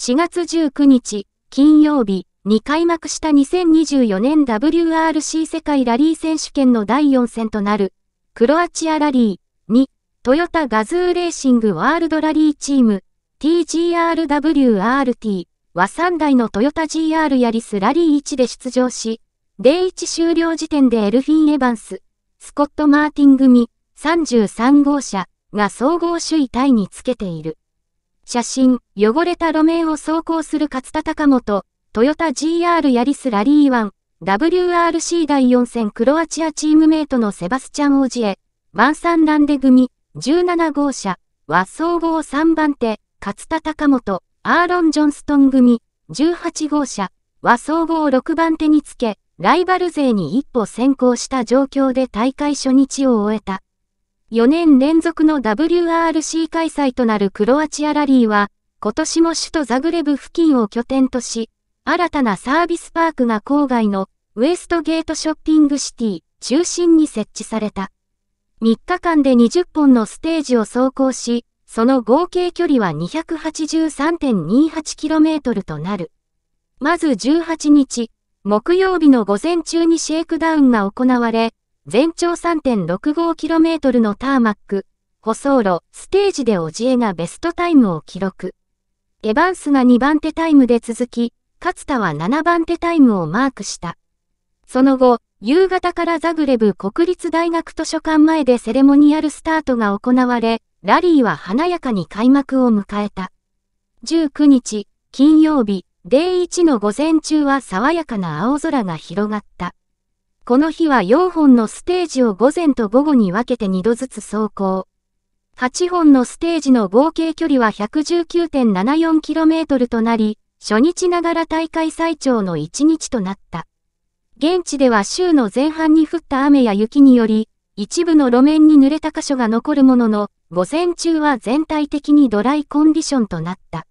4月19日、金曜日に開幕した2024年 WRC 世界ラリー選手権の第4戦となる、クロアチアラリーに、トヨタガズーレーシングワールドラリーチーム、TGRWRT は3台のトヨタ GR ヤリスラリー1で出場し、デイ1終了時点でエルフィン・エヴァンス、スコット・マーティン組、33号車が総合首位タイにつけている。写真、汚れた路面を走行する勝田隆元、トヨタ GR ヤリスラリー1、WRC 第4戦クロアチアチームメイトのセバスチャン・オジエ、マンサン・ランデ組、17号車、は総合3番手、勝田隆元、アーロン・ジョンストン組、18号車、は総合6番手につけ、ライバル勢に一歩先行した状況で大会初日を終えた。4年連続の WRC 開催となるクロアチアラリーは、今年も首都ザグレブ付近を拠点とし、新たなサービスパークが郊外のウエストゲートショッピングシティ中心に設置された。3日間で20本のステージを走行し、その合計距離は 283.28km となる。まず18日、木曜日の午前中にシェイクダウンが行われ、全長 3.65km のターマック、舗装路、ステージでオジエがベストタイムを記録。エバンスが2番手タイムで続き、勝田は7番手タイムをマークした。その後、夕方からザグレブ国立大学図書館前でセレモニアルスタートが行われ、ラリーは華やかに開幕を迎えた。19日、金曜日、デイ1の午前中は爽やかな青空が広がった。この日は4本のステージを午前と午後に分けて2度ずつ走行。8本のステージの合計距離は 119.74km となり、初日ながら大会最長の1日となった。現地では週の前半に降った雨や雪により、一部の路面に濡れた箇所が残るものの、午前中は全体的にドライコンディションとなった。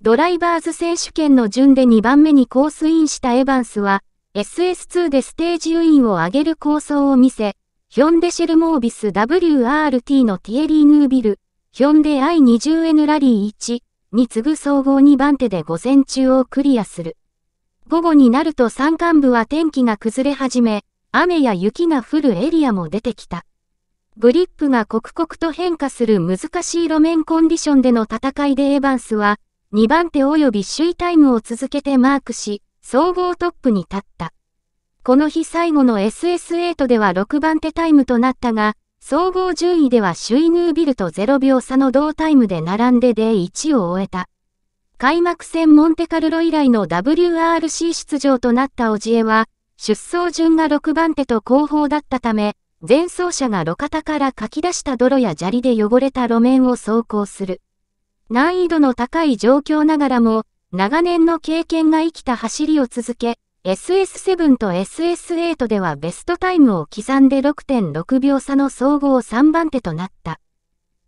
ドライバーズ選手権の順で2番目にコースインしたエバンスは、SS2 でステージウィンを上げる構想を見せ、ヒョンデシェルモービス WRT のティエリー・ヌービル、ヒョンデ I20N ラリー1に次ぐ総合2番手で午前中をクリアする。午後になると山間部は天気が崩れ始め、雨や雪が降るエリアも出てきた。グリップが刻々と変化する難しい路面コンディションでの戦いでエヴァンスは、2番手及び首位タイムを続けてマークし、総合トップに立った。この日最後の SS8 では6番手タイムとなったが、総合順位では首位ヌービルと0秒差の同タイムで並んでで1を終えた。開幕戦モンテカルロ以来の WRC 出場となったオジエは、出走順が6番手と後方だったため、前走者が路肩からかき出した泥や砂利で汚れた路面を走行する。難易度の高い状況ながらも、長年の経験が生きた走りを続け、SS7 と SS8 ではベストタイムを刻んで6.6秒差の総合3番手となった。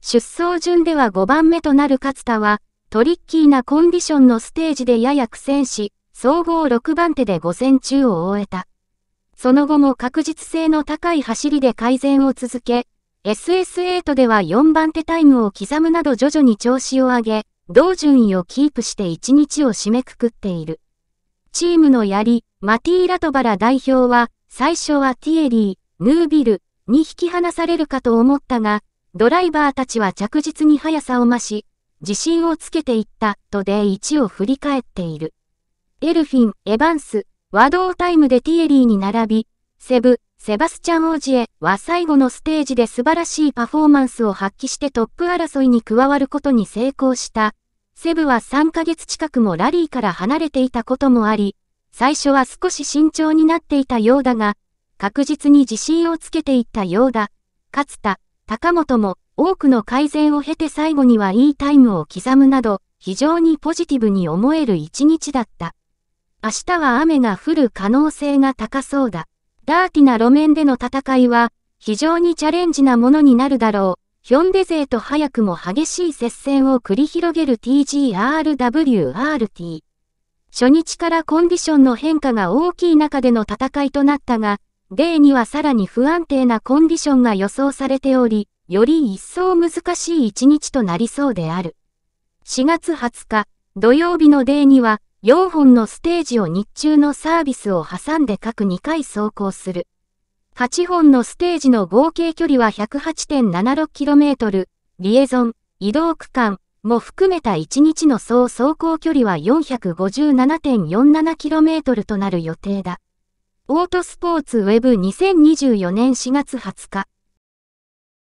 出走順では5番目となる勝田は、トリッキーなコンディションのステージでやや苦戦し、総合6番手で午前中を終えた。その後も確実性の高い走りで改善を続け、SS8 では4番手タイムを刻むなど徐々に調子を上げ、同順位をキープして一日を締めくくっている。チームの槍、マティー・ラトバラ代表は、最初はティエリー、ヌービルに引き離されるかと思ったが、ドライバーたちは着実に速さを増し、自信をつけていったとで1を振り返っている。エルフィン、エヴァンス、和道タイムでティエリーに並び、セブ、セバスチャン・オージエは最後のステージで素晴らしいパフォーマンスを発揮してトップ争いに加わることに成功した。セブは3ヶ月近くもラリーから離れていたこともあり、最初は少し慎重になっていたようだが、確実に自信をつけていったようだ。勝田、高本も多くの改善を経て最後にはいいタイムを刻むなど、非常にポジティブに思える一日だった。明日は雨が降る可能性が高そうだ。ダーティな路面での戦いは、非常にチャレンジなものになるだろう。ヒョンデ勢と早くも激しい接戦を繰り広げる TGRWRT。初日からコンディションの変化が大きい中での戦いとなったが、デーにはさらに不安定なコンディションが予想されており、より一層難しい一日となりそうである。4月20日、土曜日のデーには、4本のステージを日中のサービスを挟んで各2回走行する。8本のステージの合計距離は 108.76km、リエゾン、移動区間も含めた1日の総走行距離は 457.47km となる予定だ。オートスポーツウェブ2024年4月20日